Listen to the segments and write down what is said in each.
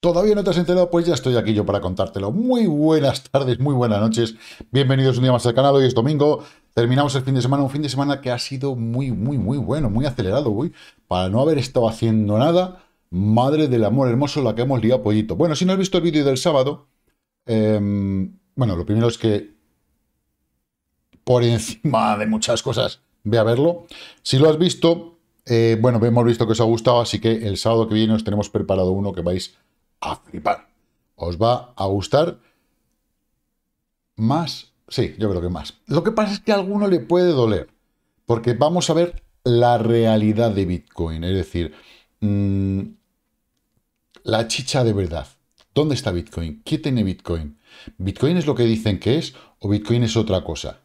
¿Todavía no te has enterado? Pues ya estoy aquí yo para contártelo. Muy buenas tardes, muy buenas noches. Bienvenidos un día más al canal. Hoy es domingo. Terminamos el fin de semana. Un fin de semana que ha sido muy, muy, muy bueno, muy acelerado, uy. Para no haber estado haciendo nada, madre del amor hermoso la que hemos liado pollito. Bueno, si no has visto el vídeo del sábado, em, bueno, lo primero es que por encima de muchas cosas, ve a verlo. Si lo has visto, eh, bueno, hemos visto que os ha gustado, así que el sábado que viene os tenemos preparado uno que vais a flipar. Os va a gustar más, sí, yo creo que más. Lo que pasa es que a alguno le puede doler, porque vamos a ver la realidad de Bitcoin, es decir, mm, la chicha de verdad. ¿Dónde está Bitcoin? ¿Qué tiene Bitcoin? ¿Bitcoin es lo que dicen que es o Bitcoin es otra cosa?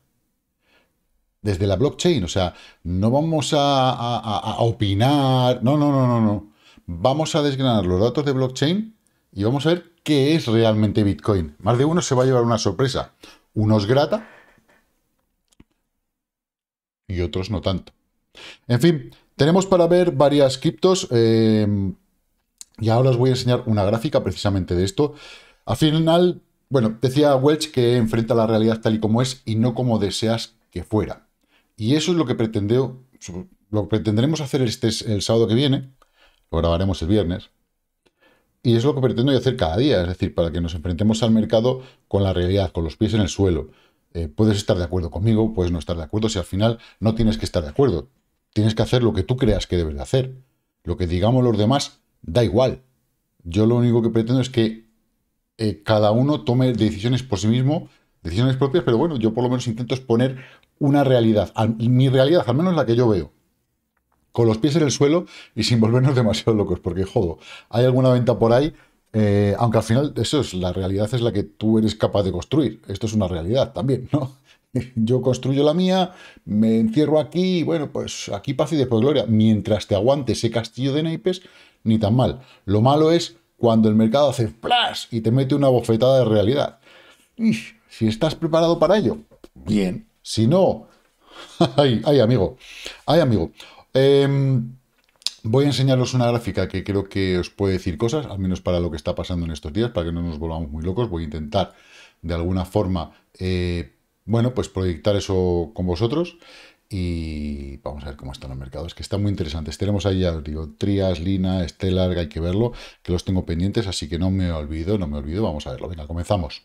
Desde la blockchain, o sea, no vamos a, a opinar, no, no, no, no, no. Vamos a desgranar los datos de blockchain y vamos a ver qué es realmente Bitcoin. Más de uno se va a llevar una sorpresa. Unos grata y otros no tanto. En fin, tenemos para ver varias criptos em, y ahora os voy a enseñar una gráfica precisamente de esto. Al final, bueno, decía Welch que enfrenta la realidad tal y como es y no como deseas que fuera. Y eso es lo que pretendemos lo pretenderemos hacer este el sábado que viene, lo grabaremos el viernes, y es lo que pretendo yo hacer cada día, es decir, para que nos enfrentemos al mercado con la realidad, con los pies en el suelo. Eh, puedes estar de acuerdo conmigo, puedes no estar de acuerdo, si al final no tienes que estar de acuerdo. Tienes que hacer lo que tú creas que debes de hacer. Lo que digamos los demás, da igual. Yo lo único que pretendo es que eh, cada uno tome decisiones por sí mismo, decisiones propias, pero bueno, yo por lo menos intento exponer una realidad, mi realidad, al menos la que yo veo con los pies en el suelo y sin volvernos demasiado locos, porque jodo, hay alguna venta por ahí, eh, aunque al final eso es, la realidad es la que tú eres capaz de construir. Esto es una realidad también, ¿no? Yo construyo la mía, me encierro aquí, bueno, pues aquí paz y después gloria. Mientras te aguante ese castillo de naipes, ni tan mal. Lo malo es cuando el mercado hace ...plas... y te mete una bofetada de realidad. Y si estás preparado para ello, bien. Si no, ay, ay, amigo, ay, amigo. Em, voy a enseñaros una gráfica que creo que os puede decir cosas, al menos para lo que está pasando en estos días, para que no nos volvamos muy locos. Voy a intentar, de alguna forma, eh, bueno, pues proyectar eso con vosotros. Y vamos a ver cómo están los mercados, que está muy interesante Tenemos ahí, ya Trias, Lina, Stellar, hay que verlo, que los tengo pendientes, así que no me olvido, no me olvido. Vamos a verlo. Venga, comenzamos.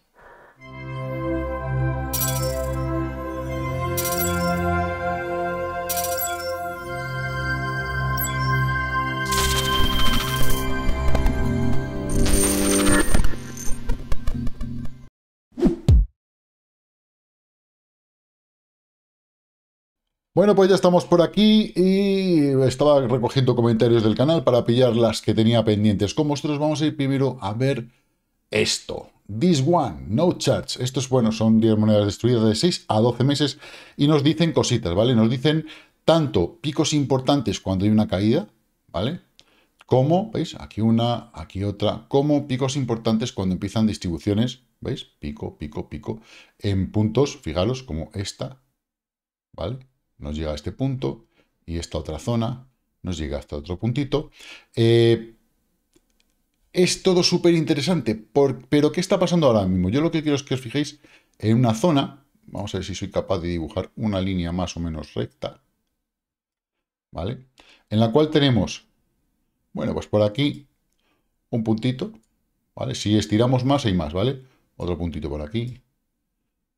Bueno, pues ya estamos por aquí y estaba recogiendo comentarios del canal para pillar las que tenía pendientes con vosotros. Vamos a ir primero a ver esto. This one, no charge. es bueno, son 10 monedas destruidas de 6 a 12 meses y nos dicen cositas, ¿vale? Nos dicen tanto picos importantes cuando hay una caída, ¿vale? Como, ¿veis? Aquí una, aquí otra, como picos importantes cuando empiezan distribuciones, ¿veis? Pico, pico, pico, en puntos, fijaros, como esta, ¿vale? nos llega a este punto y esta otra zona nos llega hasta este otro puntito. Eh, es todo súper interesante, pero ¿qué está pasando ahora mismo? Yo lo que quiero es que os fijéis en una zona, vamos a ver si soy capaz de dibujar una línea más o menos recta, ¿vale? En la cual tenemos, bueno, pues por aquí un puntito, ¿vale? Si estiramos más hay más, ¿vale? Otro puntito por aquí,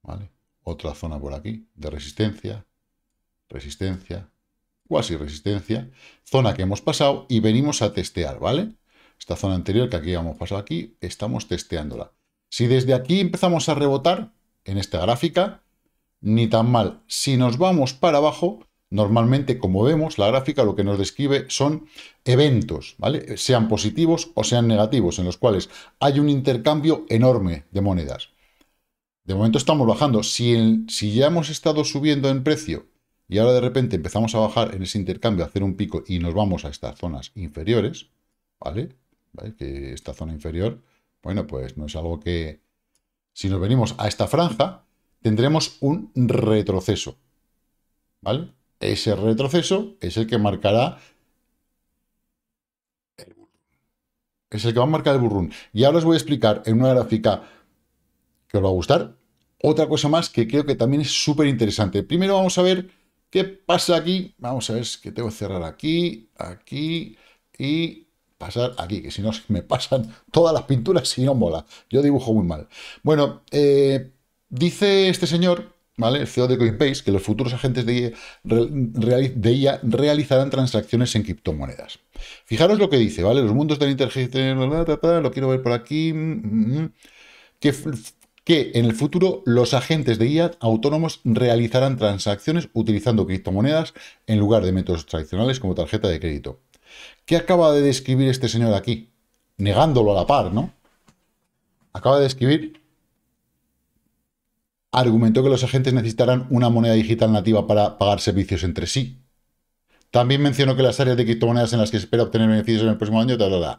¿vale? Otra zona por aquí de resistencia, resistencia, cuasi resistencia, zona que hemos pasado y venimos a testear, ¿vale? Esta zona anterior que aquí hemos pasado aquí, estamos testeándola. Si desde aquí empezamos a rebotar en esta gráfica, ni tan mal. Si nos vamos para abajo, normalmente, como vemos, la gráfica lo que nos describe son eventos, ¿vale? Sean positivos o sean negativos, en los cuales hay un intercambio enorme de monedas. De momento estamos bajando. Si, si ya hemos estado subiendo en precio y ahora de repente empezamos a bajar en ese intercambio, a hacer un pico y nos vamos a estas zonas inferiores, ¿vale? ¿Vale? Que esta zona inferior, bueno, pues no es algo que... Si nos venimos a esta franja, tendremos un retroceso, ¿vale? Ese retroceso es el que marcará es el que va a marcar el burrún. Y ahora os voy a explicar en una gráfica que os va a gustar otra cosa más que creo que también es súper interesante. Primero vamos a ver ¿Qué pasa aquí? Vamos a ver, que tengo que cerrar aquí, aquí y pasar aquí, que si no me pasan todas las pinturas y no mola. Yo dibujo muy mal. Bueno, eh, dice este señor, ¿vale? El CEO de Coinbase, que los futuros agentes de IA, realizarán transacciones en criptomonedas. Fijaros lo que dice, ¿vale? Los mundos de la lo quiero ver por aquí. Mm, mm, mm que en el futuro los agentes de IA autónomos realizarán transacciones utilizando criptomonedas en lugar de métodos tradicionales como tarjeta de crédito. ¿Qué acaba de describir este señor aquí? Negándolo a la par, ¿no? Acaba de describir... Argumentó que los agentes necesitarán una moneda digital nativa para pagar servicios entre sí. También mencionó que las áreas de criptomonedas en las que espera obtener beneficios en el próximo año, tal,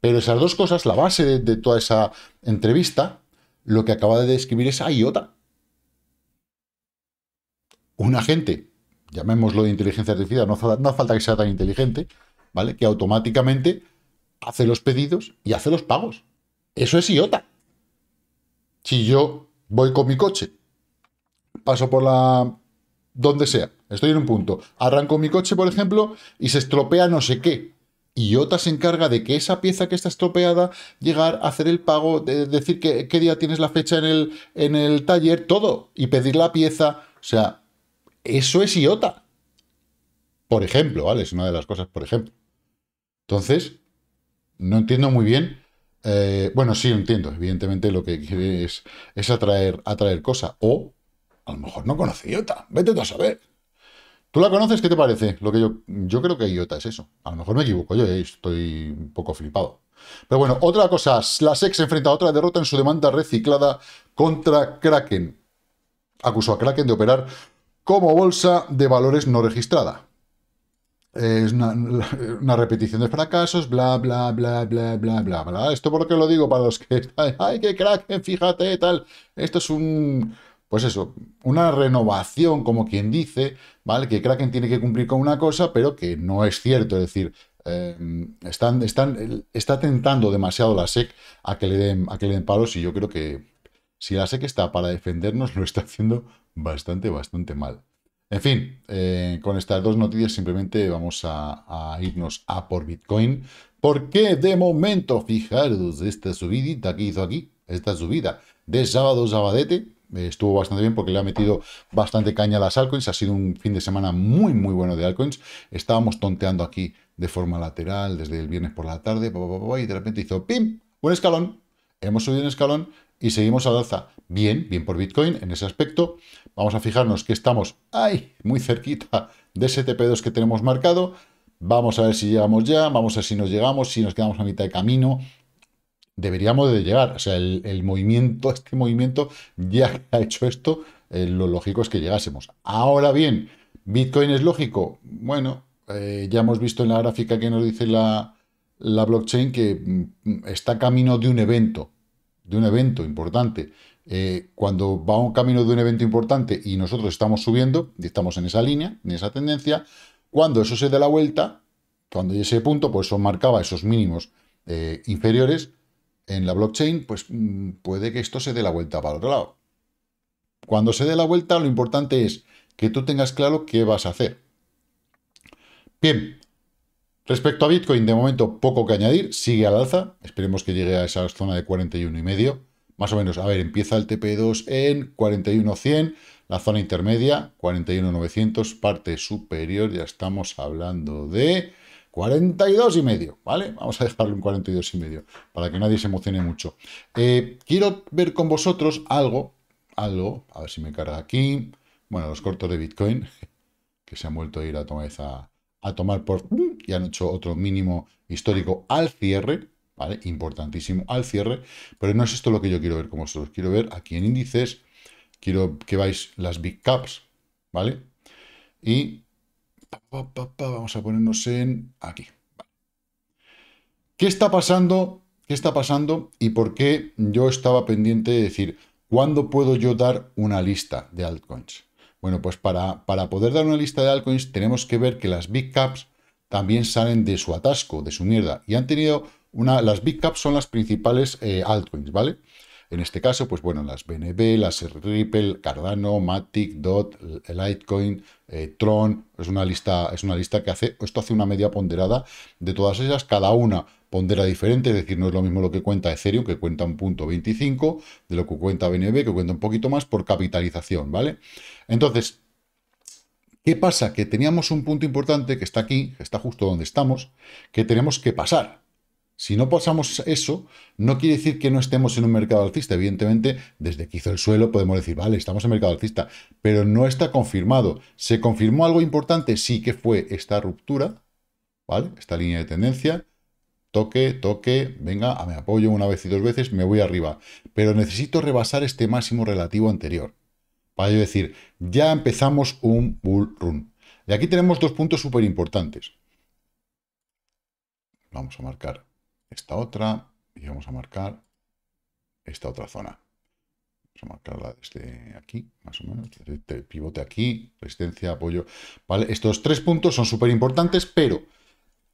Pero esas dos cosas, la base de toda esa entrevista, lo que acaba de describir es a IOTA. Un agente, llamémoslo de inteligencia artificial, no, no hace falta que sea tan inteligente, ¿vale? Que automáticamente hace los pedidos y hace los pagos. Eso es IOTA. Si yo voy con mi coche, paso por la... donde sea, estoy en un punto, arranco mi coche, por ejemplo, y se estropea no sé qué, y se encarga de que esa pieza que está estropeada llegar a hacer el pago, de decir que, qué día tienes la fecha en el, en el taller, todo, y pedir la pieza. O sea, eso es IOTA. Por ejemplo, ¿vale? Es una de las cosas, por ejemplo. Entonces, no entiendo muy bien. Eh, bueno, sí, entiendo. Evidentemente lo que quiere es, atraer, atraer cosa. O a lo mejor no conoce IOTA. Vete a saber. ¿Tú la conoces? ¿Qué te parece? Lo que yo, yo creo que IOTA es eso. A lo mejor me equivoco yo, eh, estoy un poco flipado. Pero bueno, otra cosa. La se enfrenta a otra derrota en su demanda reciclada contra Kraken. Acusó a Kraken de operar como bolsa de valores no registrada. Es una, repetición de fracasos, bla, bla, bla, bla, bla, bla, bla. Esto por lo digo para los que ay, qué Kraken, fíjate, tal. Esto es un, pues eso, una renovación, como quien dice, ¿vale? Que Kraken tiene que cumplir con una cosa, pero que no es cierto, es decir, em, están, están, está tentando demasiado la SEC a que, le den, a que le den palos y yo creo que si la SEC está para defendernos, lo está haciendo bastante, bastante mal. En fin, eh, con estas dos noticias simplemente vamos a, irnos a por Bitcoin. Porque de momento, fijaros, esta subidita que hizo aquí, esta subida de sábado sabadete, eh, estuvo bastante bien porque le ha metido bastante caña a las altcoins. Ha sido un fin de semana muy, muy bueno de altcoins. Estábamos tonteando aquí de forma lateral desde el viernes por la tarde y de repente hizo ¡pim! Un escalón. Hemos subido un escalón y seguimos al alza. Bien, bien por Bitcoin en ese aspecto. Vamos a fijarnos que estamos ¡ay! muy cerquita de ese TP2 que tenemos marcado. Vamos a ver si llegamos ya, vamos a ver si nos llegamos, si nos quedamos a mitad de camino, deberíamos de llegar. O sea, el, movimiento, este movimiento ya ha hecho esto, eh, lo lógico es que llegásemos. Ahora bien, ¿Bitcoin es lógico? Bueno, eh, ya hemos visto en la gráfica que nos dice la, blockchain que mm, está camino de un evento, de un evento importante. Eh, cuando va un camino de un evento importante y nosotros estamos subiendo, y estamos en esa línea, en esa tendencia, cuando eso se da la vuelta, cuando ese punto, pues eso marcaba esos mínimos inferiores, en la blockchain, pues mm, puede que esto se dé la vuelta para otro lado. Cuando se dé la vuelta, lo importante es que tú tengas claro qué vas a hacer. Bien, respecto a Bitcoin, de momento poco que añadir, sigue al alza, esperemos que llegue a esa zona de 41 y medio, más o menos, a ver, empieza el TP2 en 41.100, la zona intermedia 41.900, parte superior, ya estamos hablando de 42 y medio, ¿vale? Vamos a dejarlo en 42 y medio, para que nadie se emocione mucho. Eh, quiero ver con vosotros algo, algo, a ver si me carga aquí. Bueno, los cortos de Bitcoin, que se han vuelto a ir a tomar, a tomar por... y han hecho otro mínimo histórico al cierre, ¿vale? Importantísimo al cierre, pero no es esto lo que yo quiero ver con vosotros. Quiero ver aquí en índices, quiero que vais las big caps, ¿vale? Y vamos a ponernos en aquí. ¿Qué está pasando? ¿Qué está pasando? Y por qué yo estaba pendiente de decir, ¿cuándo puedo yo dar una lista de altcoins? Bueno, pues para, para poder dar una lista de altcoins tenemos que ver que las big caps también salen de su atasco, de su mierda, y han tenido una, las big caps son las principales eh, altcoins, ¿vale? En este caso, pues bueno, las BNB, las Ripple, Cardano, Matic, DOT, Litecoin, eh, Tron, es una lista, es una lista que hace, esto hace una media ponderada de todas ellas, cada una pondera diferente, es decir, no es lo mismo lo que cuenta Ethereum, que cuenta un punto 25, de lo que cuenta BNB, que cuenta un poquito más por capitalización, ¿vale? Entonces, ¿qué pasa? Que teníamos un punto importante que está aquí, que está justo donde estamos, que tenemos que pasar, si no pasamos eso, no quiere decir que no estemos en un mercado alcista. Evidentemente, desde que hizo el suelo podemos decir, vale, estamos en mercado alcista, pero no está confirmado. ¿Se confirmó algo importante? Sí que fue esta ruptura, ¿vale? Esta línea de tendencia, toque, toque, venga, ah, me apoyo una vez y dos veces, me voy arriba. Pero necesito rebasar este máximo relativo anterior. Para yo decir, ya empezamos un bull run. Y aquí tenemos dos puntos súper importantes. Vamos a marcar esta otra y vamos a marcar esta otra zona. Vamos a marcarla desde aquí, más o menos, pivote aquí, resistencia, apoyo. ¿vale? Estos tres puntos son súper importantes, pero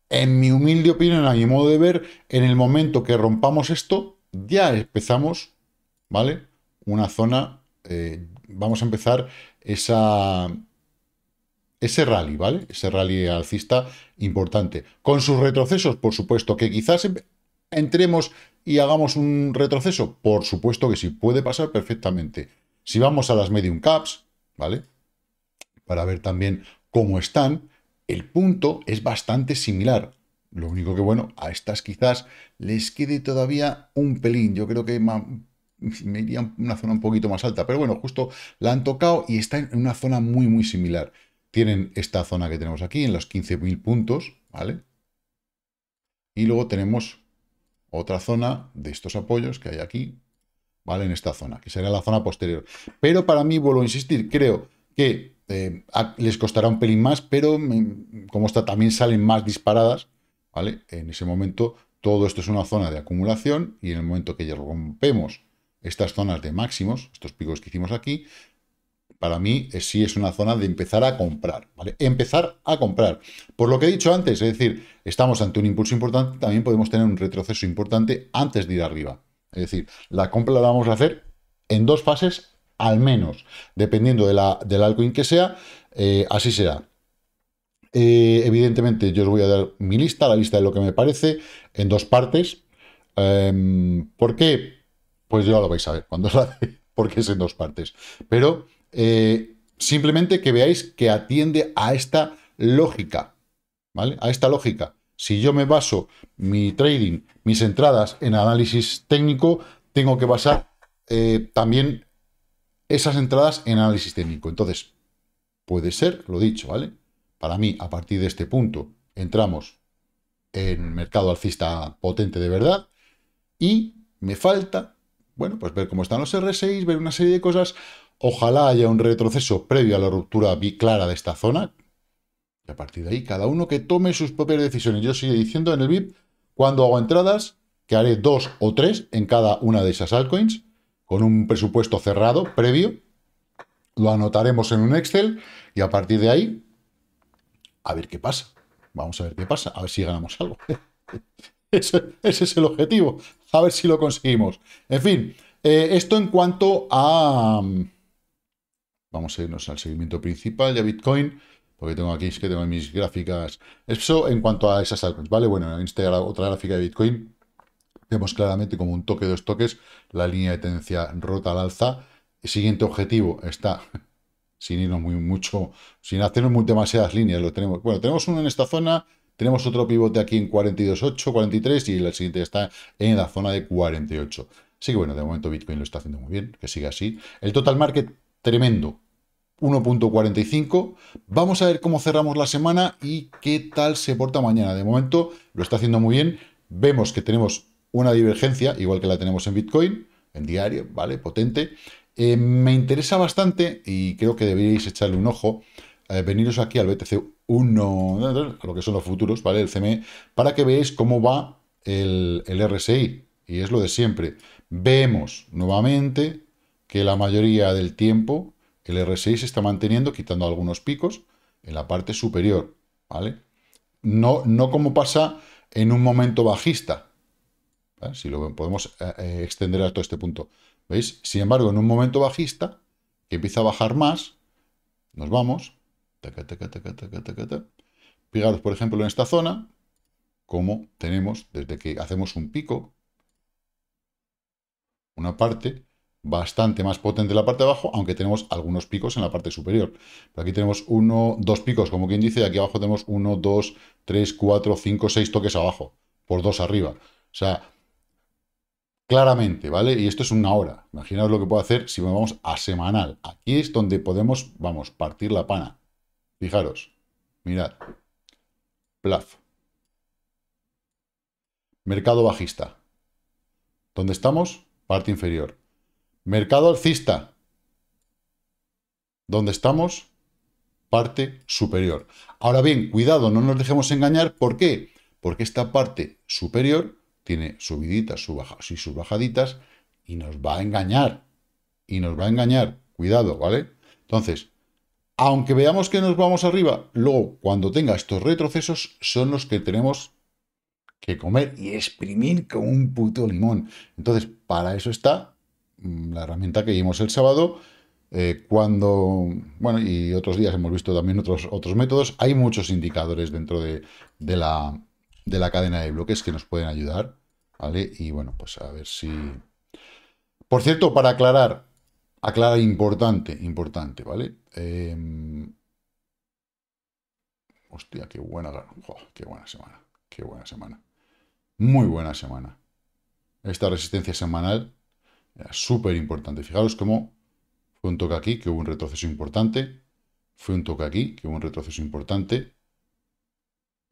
en mi humilde opinión, a mi modo de ver, en el momento que rompamos esto, ya empezamos, ¿vale? Una zona, eh, vamos a empezar esa, ese rally, ¿vale? Ese rally alcista importante. Con sus retrocesos, por supuesto, que quizás entremos y hagamos un retroceso? Por supuesto que sí, puede pasar perfectamente. Si vamos a las medium caps, ¿vale? Para ver también cómo están, el punto es bastante similar. Lo único que, bueno, a estas quizás les quede todavía un pelín. Yo creo que me iría una zona un poquito más alta. Pero bueno, justo la han tocado y está en una zona muy, muy similar. Tienen esta zona que tenemos aquí, en los 15.000 puntos, ¿vale? Y luego tenemos otra zona de estos apoyos que hay aquí, ¿vale? En esta zona, que será la zona posterior. Pero para mí, vuelvo a insistir, creo que eh, les costará un pelín más, pero mm, como está, también salen más disparadas, ¿vale? En ese momento todo esto es una zona de acumulación y en el momento que ya rompemos estas zonas de máximos, estos picos que hicimos aquí, para mí eh, sí es una zona de empezar a comprar, ¿vale? Empezar a comprar. Por lo que he dicho antes, es decir, estamos ante un impulso importante, también podemos tener un retroceso importante antes de ir arriba. Es decir, la compra la vamos a hacer en dos fases al menos, dependiendo de la, del altcoin que sea, eh, así será. Eh, evidentemente, yo os voy a dar mi lista, la lista de lo que me parece, en dos partes. Em, ¿Por qué? Pues ya lo vais a ver cuando la porque es en dos partes. Pero eh, simplemente que veáis que atiende a esta lógica, ¿vale? A esta lógica. Si yo me baso mi trading, mis entradas en análisis técnico, tengo que basar eh, también esas entradas en análisis técnico. Entonces, puede ser, lo dicho, ¿vale? Para mí, a partir de este punto, entramos en mercado alcista potente de verdad y me falta, bueno, pues ver cómo están los R6, ver una serie de cosas. Ojalá haya un retroceso previo a la ruptura clara de esta zona. Y a partir de ahí, cada uno que tome sus propias decisiones. Yo sigo diciendo en el VIP, cuando hago entradas, que haré dos o tres en cada una de esas altcoins, con un presupuesto cerrado previo. Lo anotaremos en un Excel y a partir de ahí, a ver qué pasa. Vamos a ver qué pasa, a ver si ganamos algo. ese, es el objetivo, a ver si lo conseguimos. En fin, eh, esto en cuanto a... Vamos a irnos al seguimiento principal de Bitcoin, porque tengo aquí, es que mis gráficas. Eso en cuanto a esas altcoins, ¿vale? Bueno, en esta otra gráfica de Bitcoin vemos claramente como un toque, dos toques, la línea de tendencia rota al alza. El siguiente objetivo está sin irnos muy mucho, sin hacernos muy, demasiadas líneas, lo tenemos. Bueno, tenemos uno en esta zona, tenemos otro pivote aquí en 42.8, 43 y el siguiente está en la zona de 48. Así que bueno, de momento Bitcoin lo está haciendo muy bien, que siga así. El total market tremendo. 1.45. Vamos a ver cómo cerramos la semana y qué tal se porta mañana. De momento lo está haciendo muy bien. Vemos que tenemos una divergencia, igual que la tenemos en Bitcoin, en diario, ¿vale? Potente. Eh, me interesa bastante y creo que deberíais echarle un ojo. Eh, veniros aquí al BTC1, lo que son los futuros, ¿vale? El CME, para que veáis cómo va el, el RSI. Y es lo de siempre. Vemos nuevamente que la mayoría del tiempo el R6 se está manteniendo, quitando algunos picos, en la parte superior, ¿vale? No, no como pasa en un momento bajista. Si lo podemos eh, eh, extender extender todo este punto. ¿Veis? Sin embargo, en un momento bajista, que empieza a bajar más, nos vamos. Fijaros, por ejemplo, en esta zona, como tenemos, desde que hacemos un pico, una parte, bastante más potente la parte de abajo, aunque tenemos algunos picos en la parte superior. Pero aquí tenemos uno, dos picos, como quien dice, y aquí abajo tenemos uno, dos, tres, cuatro, cinco, seis toques abajo, por dos arriba. O sea, claramente, ¿vale? Y esto es una hora. Imaginaos lo que puedo hacer si vamos a semanal. Aquí es donde podemos, vamos, partir la pana. Fijaros, mirad. Plaf. Mercado bajista. ¿Dónde estamos? Parte inferior Mercado alcista. ¿Dónde estamos? Parte superior. Ahora bien, cuidado, no nos dejemos engañar. ¿Por qué? Porque esta parte superior tiene subiditas y subbajaditas bajaditas y nos va a engañar. Y nos va a engañar. Cuidado, ¿vale? Entonces, aunque veamos que nos vamos arriba, luego cuando tenga estos retrocesos son los que tenemos que comer y exprimir como un puto limón. Entonces, para eso está Mm, la herramienta que vimos el sábado. Eh, cuando, bueno, y otros días hemos visto también otros, otros métodos. Hay muchos indicadores dentro de, de, la, cadena de bloques que nos pueden ayudar, ¿vale? Y bueno, pues a ver si... Por cierto, para aclarar, aclara importante, importante, ¿vale? Em, hostia, qué buena, qué buena semana, qué buena semana. Muy buena semana. Esta resistencia semanal Súper importante. Fijaros cómo fue un toque aquí, que hubo un retroceso importante. Fue un toque aquí, que hubo un retroceso importante.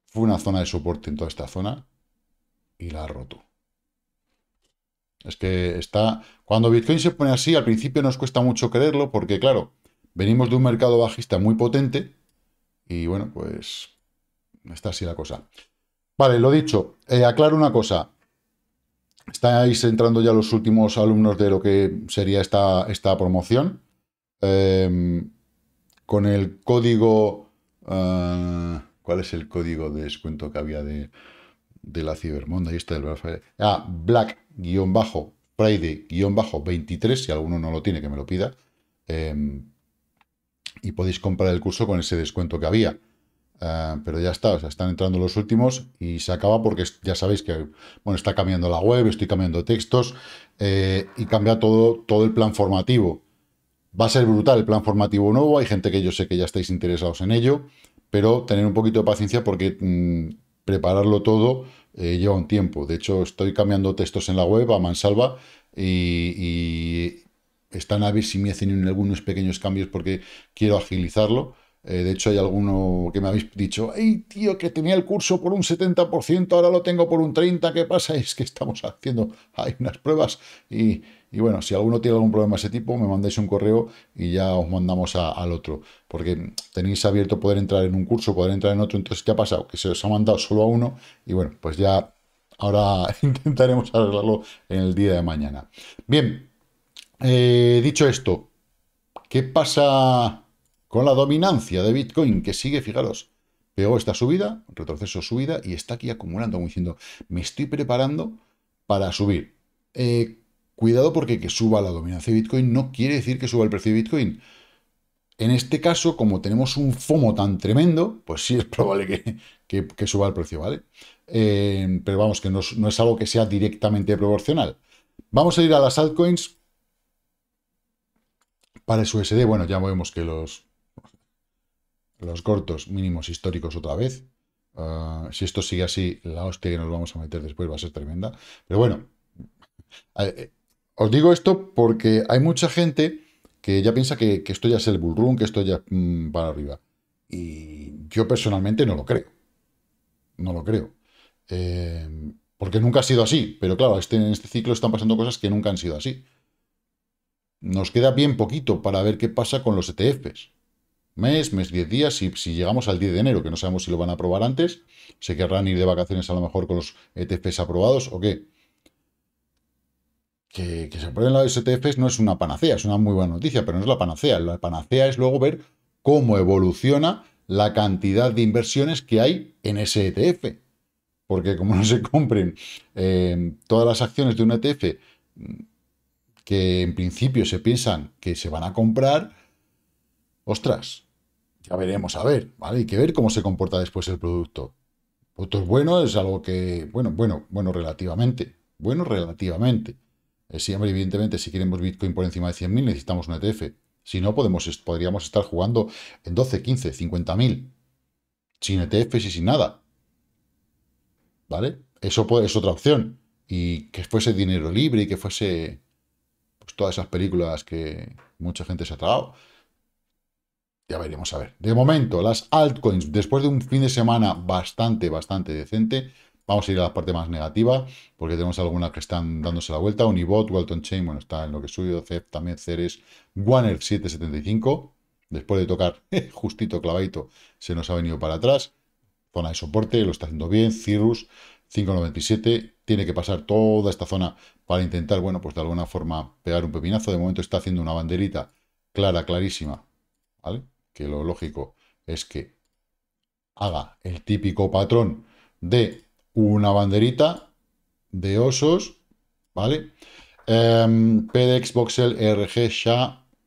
Fue una zona de soporte en toda esta zona. Y la ha roto. Es que está... Cuando Bitcoin se pone así, al principio nos cuesta mucho creerlo, porque claro, venimos de un mercado bajista muy potente. Y bueno, pues... Está así la cosa. Vale, lo dicho. Eh, aclaro una cosa. Estáis entrando ya los últimos alumnos de lo que sería esta, esta promoción. Em, con el código... Eh, ¿Cuál es el código de descuento que había de, la cibermonda Y está el Black Friday. Ah, black bajo 23 Si alguno no lo tiene, que me lo pida. Em, y podéis comprar el curso con ese descuento que había. Eh, pero ya está, están entrando los últimos y se acaba porque ya sabéis que, bueno, está cambiando la web, estoy cambiando textos eh, y cambia todo, todo el plan formativo. Va a ser brutal el plan formativo nuevo, hay gente que yo sé que ya estáis interesados en ello, pero tener un poquito de paciencia porque mm, prepararlo todo eh, lleva un tiempo. De hecho, estoy cambiando textos en la web a mansalva y, y están a ver si me hacen algunos pequeños cambios porque quiero agilizarlo eh, de hecho, hay alguno que me habéis dicho, ¡Ey, tío, que tenía el curso por un 70%, ahora lo tengo por un 30%, ¿qué pasa? Es que estamos haciendo, unas pruebas y, bueno, si alguno tiene algún problema de ese tipo, me mandáis un correo y ya os mandamos al otro. Porque tenéis abierto poder entrar en un curso, poder entrar en otro, entonces, ¿qué ha pasado? Que se os ha mandado solo a uno y bueno, pues ya ahora intentaremos arreglarlo en el día de mañana. Bien, eh, dicho esto, ¿qué pasa? Con la dominancia de Bitcoin que sigue, fijaros, pegó esta subida, retroceso subida, y está aquí acumulando, como diciendo, me estoy preparando para subir. Eh, cuidado porque que suba la dominancia de Bitcoin no quiere decir que suba el precio de Bitcoin. En este caso, como tenemos un FOMO tan tremendo, pues sí es probable que, suba el precio, ¿vale? Eh, pero vamos, que no, es algo que sea directamente proporcional. Vamos a ir a las altcoins para su USD. Bueno, ya vemos que los, los cortos mínimos históricos otra vez. Ah, si esto sigue así, la hostia que nos vamos a meter después va a ser tremenda. Pero bueno, eh, os digo esto porque hay mucha gente que ya piensa que, esto ya es el bullrun. que esto ya es mm, para arriba. Y yo personalmente no lo creo. No lo creo. Eh, porque nunca ha sido así. Pero claro, este, en este ciclo están pasando cosas que nunca han sido así. Nos queda bien poquito para ver qué pasa con los ETFs mes, mes 10 días, si, si llegamos al 10 de enero, que no sabemos si lo van a aprobar antes, se querrán ir de vacaciones a lo mejor con los ETFs aprobados o qué. Que, se aprueben los ETFs no es una panacea, es una muy buena noticia, pero no es la panacea. La panacea es luego ver cómo evoluciona la cantidad de inversiones que hay en ese ETF. Porque como no se compren em, todas las acciones de un ETF mm, que en principio se piensan que se van a comprar, ostras, ya veremos a ver, ¿vale? Hay que ver cómo se comporta después el producto. El producto es bueno, es algo que, bueno, bueno, bueno relativamente, bueno relativamente. Eh, evidentemente, si queremos Bitcoin por encima de 100.000 necesitamos un ETF. Si no, podemos, podríamos estar jugando en 12, 15, 50.000, sin ETFs y sin nada. ¿Vale? Eso es otra opción. Y que fuese dinero libre y que fuese pues, todas esas películas que mucha gente se ha tragado ya veremos a ver. De momento, las altcoins, después de un fin de semana bastante, bastante decente, vamos a ir a la parte más negativa, porque tenemos algunas que están dándose la vuelta. Unibot, Walton Chain, bueno, está en lo que es suyo, CEP también, Ceres, Guaner 775, después de tocar justito clavadito, se nos ha venido para atrás. Zona de soporte, lo está haciendo bien, Cirrus 597, tiene que pasar toda esta zona para intentar, bueno, pues de alguna forma pegar un pepinazo. De momento está haciendo una banderita clara, clarísima, ¿vale? que lo lógico es que haga el típico patrón de una banderita de osos, ¿vale? Eh, em, PDX Voxel e RG SHA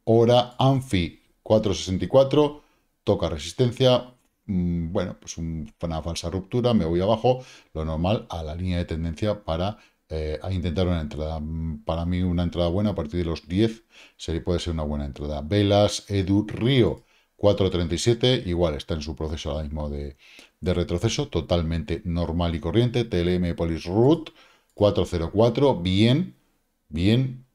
Hora Anfi 464 toca resistencia, mm, bueno, pues una falsa ruptura, me voy abajo, lo normal a la línea de tendencia para eh, a intentar una entrada. Mm, para mí una entrada buena a partir de los 10 puede ser una buena entrada. Velas, Edu, Río, 4.37, igual está en su proceso ahora mismo de, retroceso, totalmente normal y corriente. TLM Polis Root 404, bien, bien.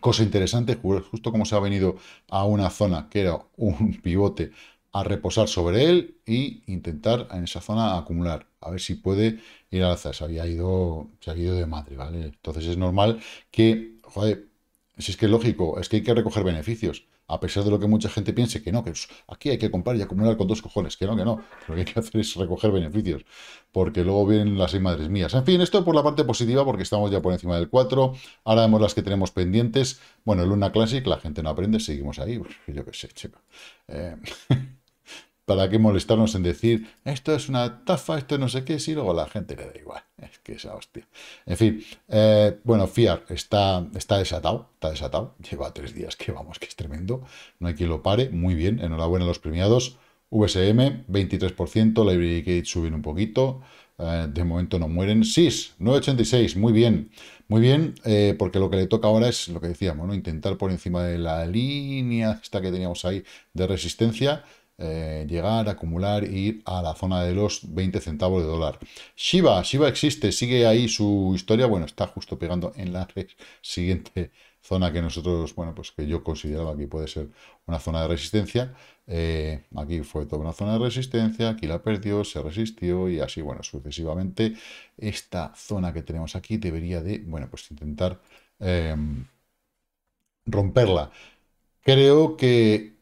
Cosa interesante, justo como se ha venido a una zona que era un pivote a reposar sobre él e intentar en esa zona acumular, a ver si puede ir al alza. Se había ido, se había ido de madre, ¿vale? Entonces es normal que, joder, si es que es lógico, es que hay que recoger beneficios a pesar de lo que mucha gente piense que no, que aquí hay que comprar y acumular con dos cojones, que no, que no, lo que hay que hacer es recoger beneficios, porque luego vienen las seis madres mías. En fin, esto por la parte positiva, porque estamos ya por encima del 4, ahora vemos las que tenemos pendientes, bueno, Luna Classic, la gente no aprende, seguimos ahí, pues, yo qué sé, chico. Eh, ¿Para qué molestarnos en decir, esto es una tafa, esto no sé qué, si luego la gente le da igual? Es que esa hostia. En fin, eh, bueno, FIAR está, está desatado, está desatado. Lleva tres días que vamos, que es tremendo. No hay quien lo pare. Muy bien, enhorabuena a los premiados. USM, 23%, la Gate sube un poquito. Eh, de momento no mueren. SIS, 986, muy bien. Muy bien, eh, porque lo que le toca ahora es lo que decíamos, ¿no? Intentar por encima de la línea esta que teníamos ahí de resistencia eh, llegar, acumular, ir a la zona de los 20 centavos de dólar. Shiba, Shiba existe, sigue ahí su historia, bueno, está justo pegando en la siguiente zona que nosotros, bueno, pues que yo consideraba que puede ser una zona de resistencia. Eh, aquí fue toda una zona de resistencia, aquí la perdió, se resistió y así, bueno, sucesivamente. Esta zona que tenemos aquí debería de, bueno, pues intentar eh, romperla. Creo que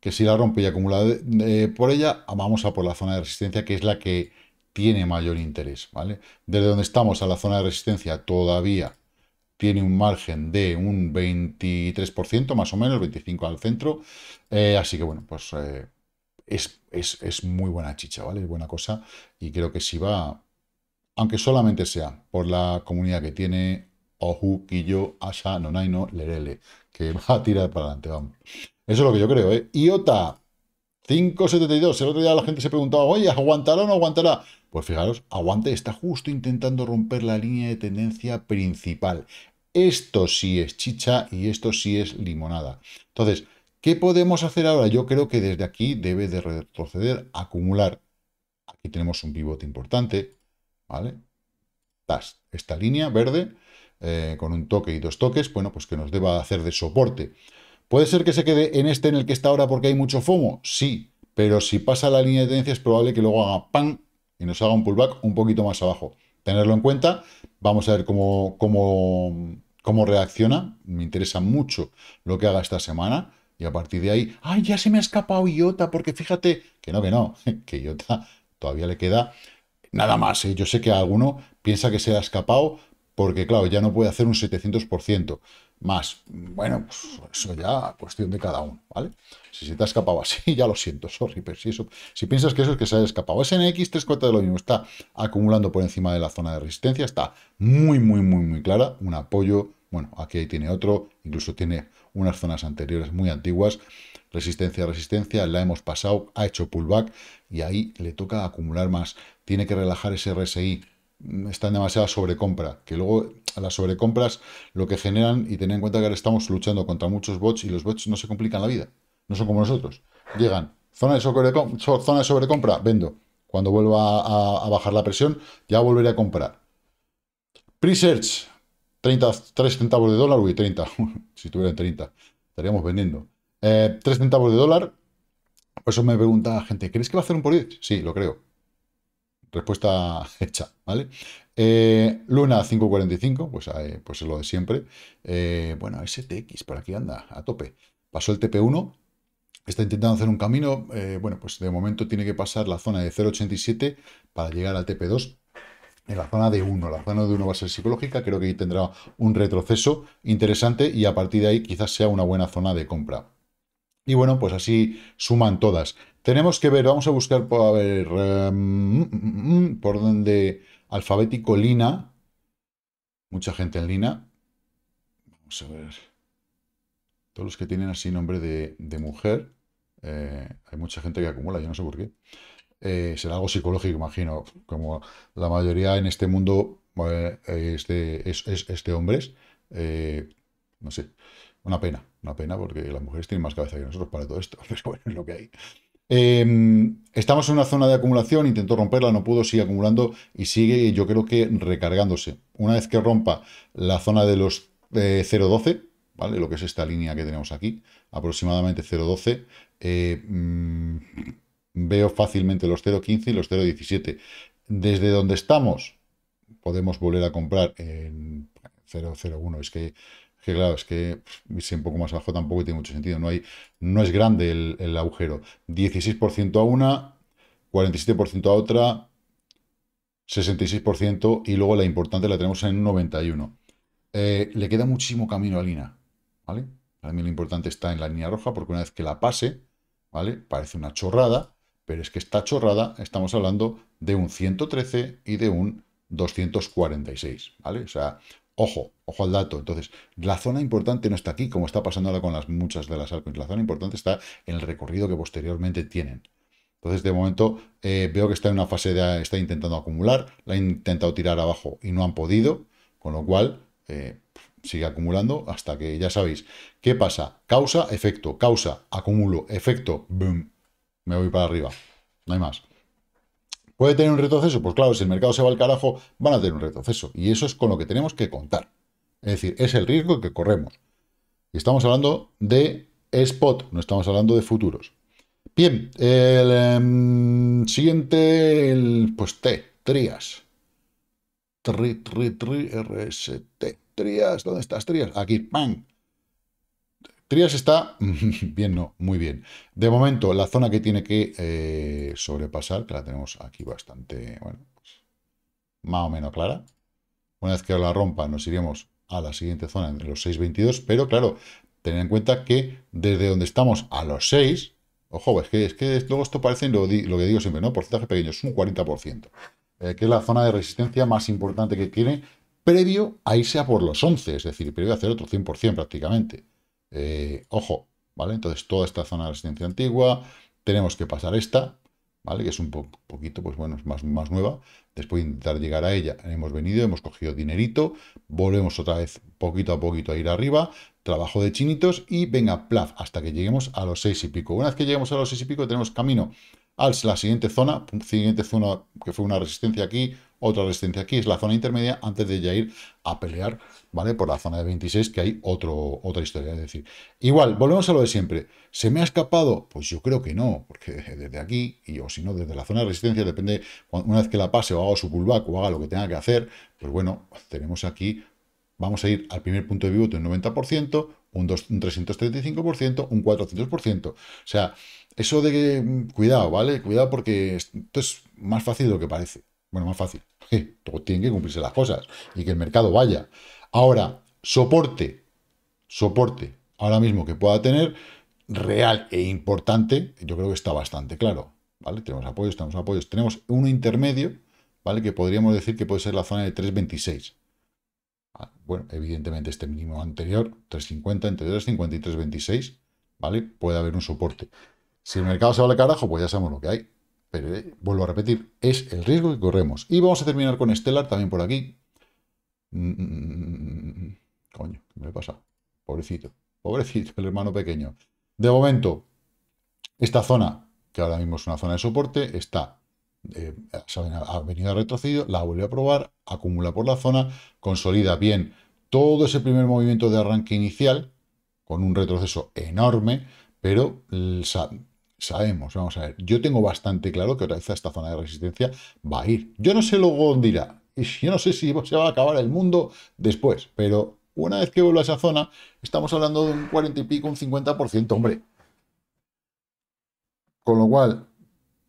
que si la rompe y acumula por ella, vamos a por la zona de resistencia, que es la que tiene mayor interés, ¿vale? Desde donde estamos a la zona de resistencia todavía tiene un margen de un 23%, más o menos, 25% al centro, eh, así que bueno, pues eh, es, muy buena chicha, ¿vale? Es buena cosa y creo que si va, aunque solamente sea por la comunidad que tiene Ohu, Kiyo, Asha, Nonaino, Lerele, que va a tirar para adelante, vamos. Eso es lo que yo creo, ¿eh? IOTA 572. El otro día la gente se preguntaba, oye, ¿aguantará o no aguantará? Pues fijaros, aguante, está justo intentando romper la línea de tendencia principal. Esto sí es chicha y esto sí es limonada. Entonces, ¿qué podemos hacer ahora? Yo creo que desde aquí debe de retroceder, acumular. Aquí tenemos un pivote importante, ¿vale? Esta línea verde, eh, con un toque y dos toques, bueno, pues que nos deba hacer de soporte. ¿Puede ser que se quede en este en el que está ahora porque hay mucho FOMO? Sí, pero si pasa la línea de tendencia es probable que luego haga pan y nos haga un pullback un poquito más abajo. Tenerlo en cuenta, vamos a ver cómo, cómo, cómo reacciona. Me interesa mucho lo que haga esta semana. Y a partir de ahí, ¡ay, ya se me ha escapado Iota! Porque fíjate, que no, que no, que Iota todavía le queda nada más. ¿eh? Yo sé que alguno piensa que se ha escapado porque, claro, ya no puede hacer un 700% más. Bueno, pues eso ya cuestión de cada uno, ¿vale? Si se te ha escapado así, ya lo siento, sorry, pero si, eso, si piensas que eso es que se ha escapado. SNX cuartos de lo mismo, está acumulando por encima de la zona de resistencia, está muy, muy, muy, muy clara, un apoyo, bueno, aquí tiene otro, incluso tiene unas zonas anteriores muy antiguas, resistencia, resistencia, la hemos pasado, ha hecho pullback y ahí le toca acumular más. Tiene que relajar ese RSI está demasiada sobrecompra, que luego las sobrecompras lo que generan, y tened en cuenta que ahora estamos luchando contra muchos bots y los bots no se complican la vida, no son como nosotros. Llegan, zona de, sobrecompra, vendo. Cuando vuelva a, bajar la presión, ya volveré a comprar. Presearch, treinta 3 centavos de dólar, uy, 30, si tuvieran 30, estaríamos vendiendo. Eh, 3 centavos de dólar, por eso me pregunta la gente, ¿crees que va a hacer un por Sí, lo creo. Respuesta hecha, ¿vale? Eh, Luna 545, pues, eh, pues es lo de siempre. Eh, bueno, STX, por aquí anda, a tope. Pasó el TP1, está intentando hacer un camino. bueno, pues de momento tiene que pasar la zona de 0.87 para llegar al TP2 en la zona de 1. La zona de 1 va a ser psicológica, creo que tendrá un retroceso interesante y a partir de ahí quizás sea una buena zona de compra. Y bueno, pues así suman todas. Tenemos que ver, vamos a buscar por, a ver, em, mm, mm, mm, por donde alfabético Lina. Mucha gente en Lina. Vamos a ver. Todos los que tienen así nombre de, mujer. Eh, hay mucha gente que acumula, yo no sé por qué. Eh, será algo psicológico, imagino. Como la mayoría en este mundo eh, este, es, de, este hombres. no sé. Una pena, una pena, porque las mujeres tienen más cabeza que nosotros para todo esto. bueno, es lo que hay. Em, estamos en una zona de acumulación, intentó romperla, no pudo, sigue acumulando y sigue, yo creo que recargándose. Una vez que rompa la zona de los 0.12, eh, ¿vale? Lo que es esta línea que tenemos aquí, aproximadamente 0.12, eh, mm, veo fácilmente los 0.15 y los 0.17. Desde donde estamos, podemos volver a comprar en 001. Es que, que claro, es que irse un poco más abajo tampoco tiene mucho sentido. No, hay, no es grande el, agujero. 16% a una, 47% a otra, 66% y luego la importante la tenemos en 91. Eh, le queda muchísimo camino a Lina, ¿vale? Para mí lo importante está en la línea roja porque una vez que la pase, ¿vale? Parece una chorrada, pero es que esta chorrada estamos hablando de un 113 y de un 246, ¿vale? O sea, ojo, ojo al dato. Entonces, la zona importante no está aquí, como está pasando ahora con las muchas de las altcoins. La zona importante está en el recorrido que posteriormente tienen. Entonces, de momento, eh, veo que está en una fase de... está intentando acumular, la ha intentado tirar abajo y no han podido, con lo cual... Eh, sigue acumulando hasta que ya sabéis qué pasa, causa, efecto, causa, acumulo, efecto, boom, me voy para arriba, no hay más. ¿Puede tener un retroceso? Pues claro, si el mercado se va al carajo, van a tener un retroceso. Y eso es con lo que tenemos que contar. Es decir, es el riesgo que corremos. Y Estamos hablando de spot, no estamos hablando de futuros. Bien, el em, siguiente, el, pues T, Trias. Tri, tri, tri, RST. Trias, ¿dónde estás, Trias? Aquí, ¡pam! Trias está bien, no, muy bien. De momento, la zona que tiene que eh, sobrepasar, que la tenemos aquí bastante, bueno, pues, más o menos clara. Una vez que la rompa, nos iremos a la siguiente zona, entre los 6.22, pero claro, tener en cuenta que desde donde estamos a los 6, ojo, es que, es que luego esto parece lo, lo que digo siempre, ¿no? Porcentaje pequeño, es un 40%, eh, que es la zona de resistencia más importante que tiene previo a irse a por los 11, es decir, previo a hacer otro 100% prácticamente. Eh, ojo, ¿vale? Entonces toda esta zona de resistencia antigua, tenemos que pasar esta, ¿vale? Que es un poquito, pues bueno, es más, más nueva. Después de intentar llegar a ella, hemos venido, hemos cogido dinerito, volvemos otra vez poquito a poquito a ir arriba, trabajo de chinitos y venga, plaf, hasta que lleguemos a los seis y pico. Una vez que lleguemos a los seis y pico, tenemos camino a la siguiente zona, siguiente zona que fue una resistencia aquí, otra resistencia aquí, es la zona intermedia antes de ya ir a pelear, ¿vale? Por la zona de 26, que hay otro, otra historia, es decir, igual, volvemos a lo de siempre, ¿se me ha escapado? Pues yo creo que no, porque desde aquí, y o si no, desde la zona de resistencia, depende, una vez que la pase o haga su pullback o haga lo que tenga que hacer, pues bueno, tenemos aquí, vamos a ir al primer punto de pivote un 90%, un, 2, un 335%, un 400%, o sea, eso de que, mm, cuidado, ¿vale? Cuidado porque esto es más fácil de lo que parece. Bueno, más fácil. Tienen que cumplirse las cosas y que el mercado vaya. Ahora, soporte, soporte, ahora mismo que pueda tener, real e importante, yo creo que está bastante claro. ¿Vale? Tenemos apoyos, tenemos apoyos, tenemos uno intermedio, ¿vale? Que podríamos decir que puede ser la zona de 326. Ah, bueno, evidentemente este mínimo anterior, 350, entre 350 y 326, ¿vale? Puede haber un soporte. Si el mercado se va al carajo, pues ya sabemos lo que hay. Pero eh, vuelvo a repetir, es el riesgo que corremos. Y vamos a terminar con Stellar también por aquí. Mm, coño, ¿qué me pasa? Pobrecito, pobrecito, el hermano pequeño. De momento, esta zona, que ahora mismo es una zona de soporte, está eh, ha venido a retrocedido, la vuelve a probar, acumula por la zona, consolida bien todo ese primer movimiento de arranque inicial, con un retroceso enorme, pero sabemos, vamos a ver, yo tengo bastante claro que otra vez esta zona de resistencia va a ir. Yo no sé luego dónde irá, y yo no sé si se va a acabar el mundo después, pero una vez que vuelva a esa zona, estamos hablando de un 40 y pico, un 50%, hombre. Con lo cual,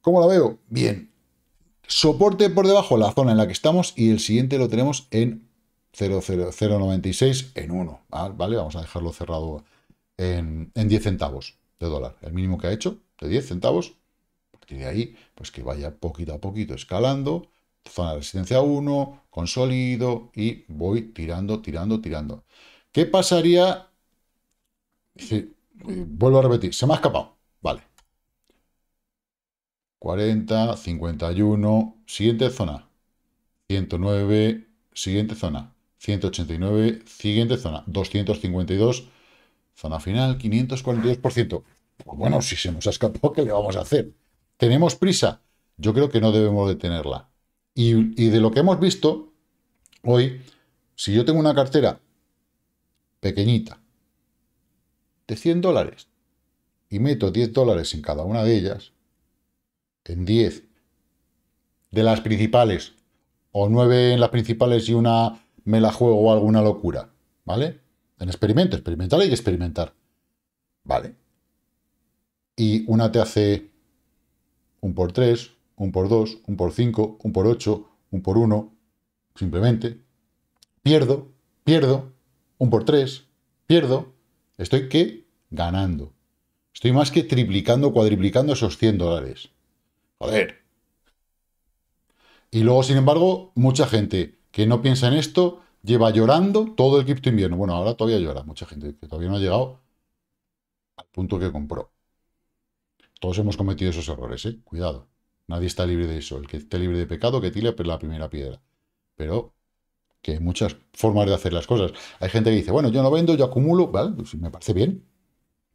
¿cómo la veo? Bien. Soporte por debajo, la zona en la que estamos, y el siguiente lo tenemos en 0,096 en 1, ah, ¿vale? Vamos a dejarlo cerrado en, en 10 centavos de dólar, el mínimo que ha hecho, de 10 centavos. A partir de ahí, pues que vaya poquito a poquito escalando, zona de resistencia 1, consolido y voy tirando, tirando, tirando. ¿Qué pasaría? Eh, vuelvo a repetir, se me ha escapado. Vale. 40, 51, siguiente zona. 109, siguiente zona. 189, siguiente zona. 252, Zona final, 542%. Pues bueno, si se nos ha escapado, ¿qué le vamos a hacer? ¿Tenemos prisa? Yo creo que no debemos detenerla. Y, de lo que hemos visto hoy, si yo tengo una cartera pequeñita de 100 dólares y meto 10 dólares en cada una de ellas, en 10 de las principales, o 9 en las principales y una me la juego o alguna locura, ¿vale? En experimento, experimentar hay que experimentar. Vale. Y una te hace un por 3, un por 2, un por 5, un por 8, un por 1, simplemente. Pierdo, pierdo, un por 3, pierdo. Estoy ¿qué? ganando. Estoy más que triplicando, cuadriplicando esos 100 dólares. Joder. Y luego, sin embargo, mucha gente que no piensa en esto Lleva llorando todo el cripto invierno. Bueno, ahora todavía llora mucha gente que todavía no ha llegado al punto que compró. Todos hemos cometido esos errores, ¿eh? Cuidado. Nadie está libre de eso. El que esté libre de pecado, que tire la primera piedra. Pero que hay muchas formas de hacer las cosas. Hay gente que dice, bueno, yo no vendo, yo acumulo, ¿vale? Pues me parece bien.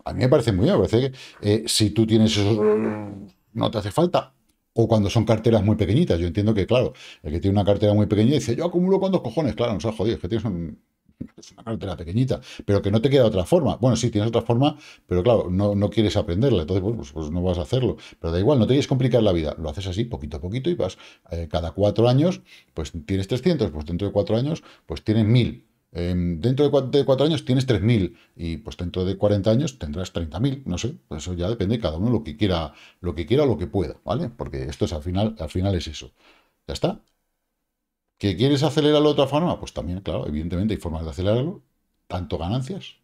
A mí me parece muy bien, me parece que eh, si tú tienes eso, no te hace falta o cuando son carteras muy pequeñitas. Yo entiendo que, claro, el que tiene una cartera muy pequeña dice, yo acumulo con cojones, claro, no seas jodido, es que tienes una cartera pequeñita, pero que no te queda otra forma. Bueno, sí, tienes otra forma, pero claro, no, no quieres aprenderla, entonces pues, pues, no vas a hacerlo. Pero da igual, no te quieres complicar la vida, lo haces así, poquito a poquito, y vas eh, cada cuatro años, pues tienes 300, pues dentro de cuatro años, pues tienes 1000. Em, dentro de cuatro, años tienes 3.000 y pues dentro de 40 años tendrás 30.000, no sé, pues eso ya depende de cada uno lo que quiera, lo que quiera o lo que pueda, ¿vale? Porque esto es al final, al final es eso. Ya está. ¿Que quieres acelerarlo de otra forma? Pues también, claro, evidentemente hay formas de acelerarlo, tanto ganancias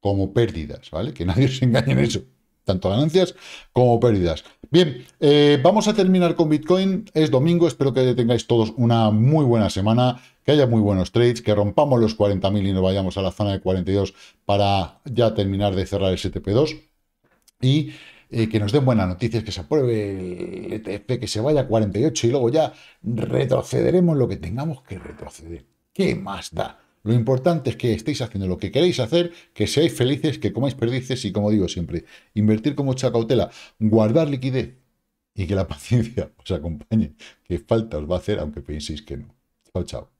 como pérdidas, ¿vale? Que nadie se engañe en eso tanto ganancias como pérdidas. Bien, eh, vamos a terminar con Bitcoin. Es domingo, espero que tengáis todos una muy buena semana, que haya muy buenos trades, que rompamos los 40.000 y nos vayamos a la zona de 42 para ya terminar de cerrar el STP2. Y eh, que nos den buenas noticias, que se apruebe el ETF, que se vaya a 48 y luego ya retrocederemos lo que tengamos que retroceder. ¿Qué más da? Lo importante es que estéis haciendo lo que queréis hacer, que seáis felices, que comáis perdices y, como digo siempre, invertir con mucha cautela, guardar liquidez y que la paciencia os acompañe, que falta os va a hacer aunque penséis que no. Chao, chao.